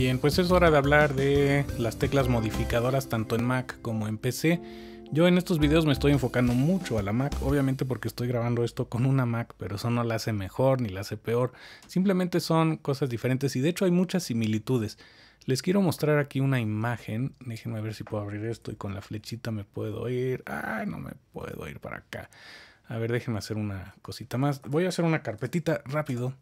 Bien, pues es hora de hablar de las teclas modificadoras tanto en Mac como en PC. Yo en estos videos me estoy enfocando mucho a la Mac, obviamente porque estoy grabando esto con una Mac, pero eso no la hace mejor ni la hace peor, simplemente son cosas diferentes y de hecho hay muchas similitudes. Les quiero mostrar aquí una imagen, déjenme ver si puedo abrir esto y con la flechita me puedo ir, ay no me puedo ir para acá. A ver, déjenme hacer una cosita más. Voy a hacer una carpetita rápido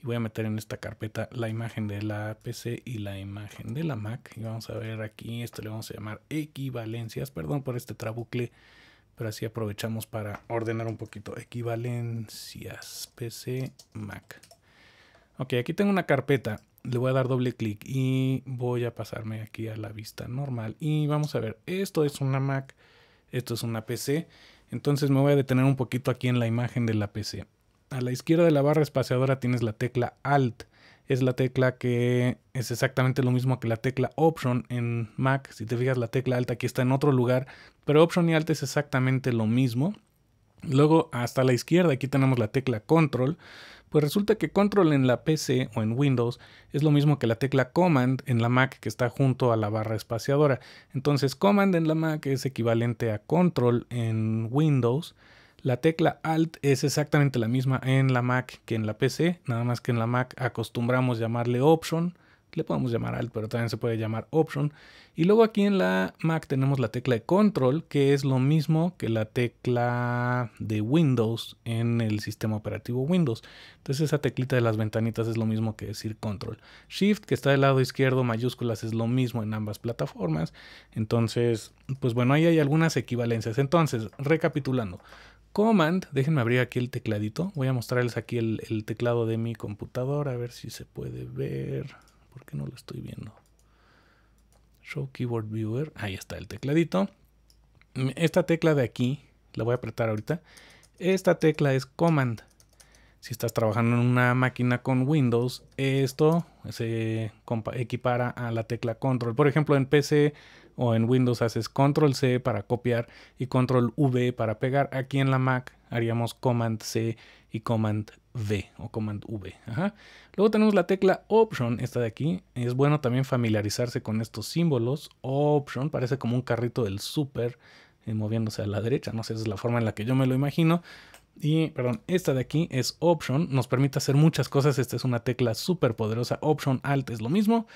y voy a meter en esta carpeta la imagen de la PC y la imagen de la Mac. Y vamos a ver aquí, esto le vamos a llamar equivalencias. Perdón por este trabucle, pero así aprovechamos para ordenar un poquito. Equivalencias, PC, Mac. Ok, aquí tengo una carpeta. Le voy a dar doble clic y voy a pasarme aquí a la vista normal. Y vamos a ver, esto es una Mac, esto es una PC. Entonces me voy a detener un poquito aquí en la imagen de la PC. A la izquierda de la barra espaciadora tienes la tecla Alt. Es la tecla que es exactamente lo mismo que la tecla Option en Mac. Si te fijas, la tecla Alt aquí está en otro lugar, pero Option y Alt es exactamente lo mismo. Luego, hasta la izquierda, aquí tenemos la tecla Control. Pues resulta que Control en la PC o en Windows es lo mismo que la tecla Command en la Mac que está junto a la barra espaciadora. Entonces, Command en la Mac es equivalente a Control en Windows. La tecla Alt es exactamente la misma en la Mac que en la PC, nada más que en la Mac acostumbramos llamarle Option le podemos llamar alt, pero también se puede llamar option. Y luego aquí en la Mac tenemos la tecla de control, que es lo mismo que la tecla de Windows en el sistema operativo Windows. Entonces esa teclita de las ventanitas es lo mismo que decir control. Shift, que está del lado izquierdo, mayúsculas, es lo mismo en ambas plataformas. Entonces, pues bueno, ahí hay algunas equivalencias. Entonces, recapitulando. Command, déjenme abrir aquí el tecladito. Voy a mostrarles aquí el, el teclado de mi computadora, a ver si se puede ver. ¿Por qué no lo estoy viendo? Show Keyboard Viewer. Ahí está el tecladito. Mm, esta tecla de aquí, la voy a apretar ahorita. Esta tecla es Command. Si estás trabajando en una máquina con Windows, esto se equipara a la tecla Control. Por ejemplo, en PC o en Windows haces Control C para copiar y Control V para pegar. Aquí en la Mac haríamos Command C y Command V o Command V. Luego tenemos la tecla Option, esta de aquí. Es bueno también familiarizarse con estos símbolos. Option parece como un carrito del super eh, moviéndose a la derecha. No sé, es la forma en la que yo me lo imagino. Y, perdón, esta de aquí es Option, nos permite hacer muchas cosas, esta es una tecla súper poderosa, Option Alt es lo mismo.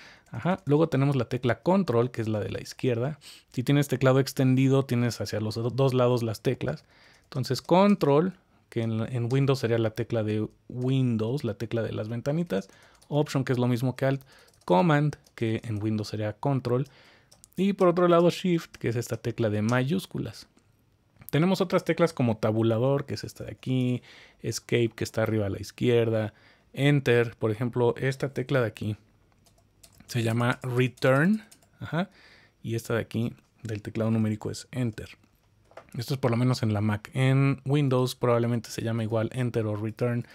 Luego tenemos la tecla Control, que es la de la izquierda. Si tienes teclado extendido, tienes hacia los dos lados las teclas. Entonces Control, que en, Windows sería la tecla de Windows, la tecla de las ventanitas. Option, que es lo mismo que Alt. Command, que en Windows sería Control. Y por otro lado Shift, que es esta tecla de mayúsculas. Tenemos otras teclas como tabulador, que es esta de aquí, Escape, que está arriba a la izquierda, Enter, por ejemplo, esta tecla de aquí se llama Return, y esta de aquí del teclado numérico es Enter. Esto es por lo menos en la Mac. En Windows probablemente se llama igual Enter o Return.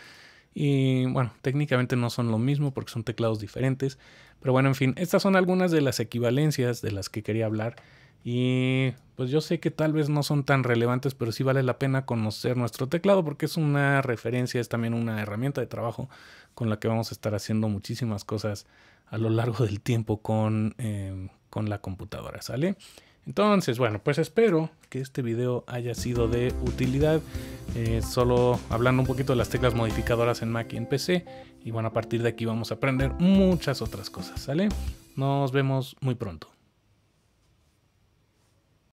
Y bueno, técnicamente no son lo mismo porque son teclados diferentes. Pero bueno, en fin, estas son algunas de las equivalencias de las que quería hablar. Y pues yo sé que tal vez no son tan relevantes, pero sí vale la pena conocer nuestro teclado porque es una referencia, es también una herramienta de trabajo con la que vamos a estar haciendo muchísimas cosas a lo largo del tiempo con, eh, con la computadora, ¿sale? Entonces, bueno, pues espero que este video haya sido de utilidad. Eh, solo hablando un poquito de las teclas modificadoras en Mac y en PC. Y bueno, a partir de aquí vamos a aprender muchas otras cosas, ¿sale? Nos vemos muy pronto.